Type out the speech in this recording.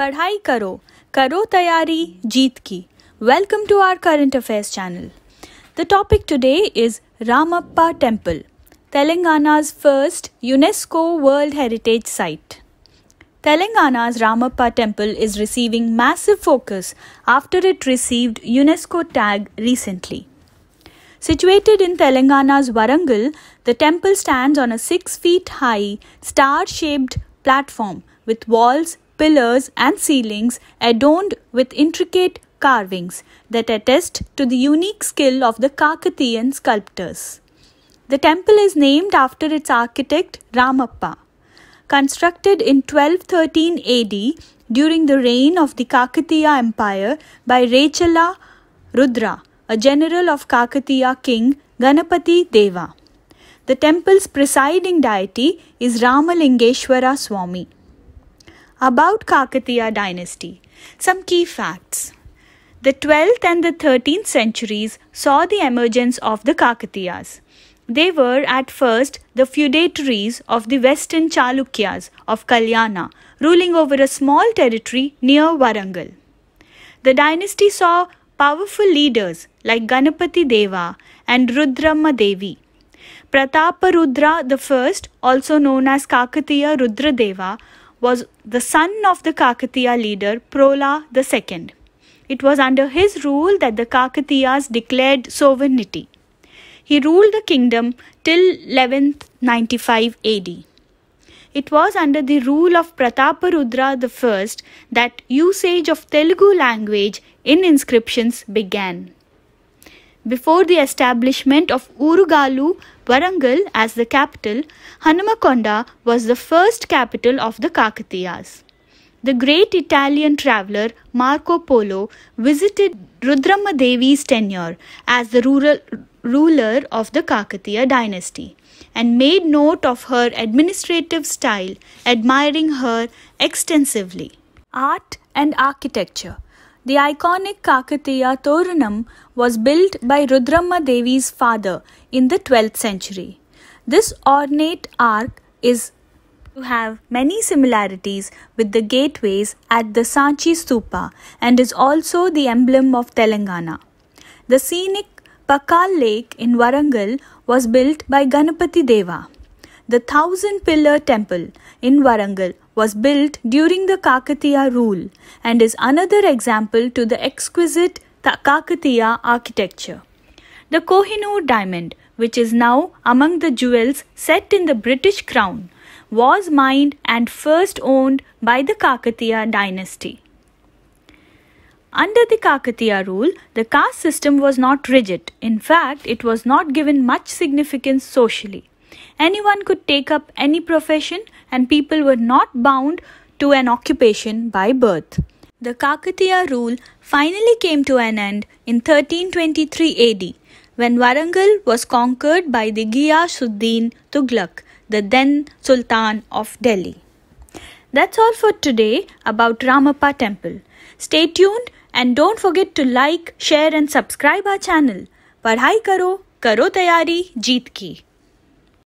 पढ़ाई करो करो तैयारी जीत की welcome to our current affairs channel the topic today is Ramappa temple Telangana's first UNESCO World Heritage Site. Telangana's Ramappa Temple is receiving massive focus after it received UNESCO tag recently. Situated in Telangana's Warangal, the temple stands on a 6 feet high, star shaped platform with walls pillars, and ceilings adorned with intricate carvings that attest to the unique skill of the Kakatiyan sculptors. The temple is named after its architect Ramappa. Constructed in 1213 AD during the reign of the Kakatiya Empire by Rechala Rudra, a general of Kakatiya king Ganapati Deva. The temple's presiding deity is Ramalingeshwara Swami. About Kakatiya dynasty, some key facts. The 12th and the 13th centuries saw the emergence of the Kakatiyas. They were at first the feudatories of the western Chalukyas of Kalyana, ruling over a small territory near Warangal. The dynasty saw powerful leaders like Ganapati Deva and Rudramma Devi. Prataparudra I, also known as Kakatiya Rudradeva, was the son of the Kakatiya leader Prola II. It was under his rule that the Kakatiyas declared sovereignty. He ruled the kingdom till 1195 AD. It was under the rule of Prataparudra I that usage of Telugu language in inscriptions began. Before the establishment of Urugalu, Warangal as the capital, Hanumakonda was the first capital of the Kakatiyas. The great Italian traveler Marco Polo visited Rudrama Devi's tenure as the rural, ruler of the Kakatiya dynasty and made note of her administrative style, admiring her extensively. Art and architecture the iconic Kakatiya Toranam was built by Rudramma Devi's father in the 12th century. This ornate arch is to have many similarities with the gateways at the Sanchi Stupa and is also the emblem of Telangana. The scenic Pakal Lake in Warangal was built by Ganapati Deva. The thousand pillar temple in Warangal was built during the Kakatiya rule and is another example to the exquisite Kakatiya architecture. The Kohinoor diamond, which is now among the jewels set in the British crown, was mined and first owned by the Kakatiya dynasty. Under the Kakatiya rule, the caste system was not rigid. In fact, it was not given much significance socially. Anyone could take up any profession, and people were not bound to an occupation by birth. The Kakatiya rule finally came to an end in 1323 AD when Warangal was conquered by the Ghiyasuddin Tughlaq, the then Sultan of Delhi. That's all for today about Ramappa Temple. Stay tuned and don't forget to like, share and subscribe our channel. पढ़ाई करो, करो तैयारी जीत की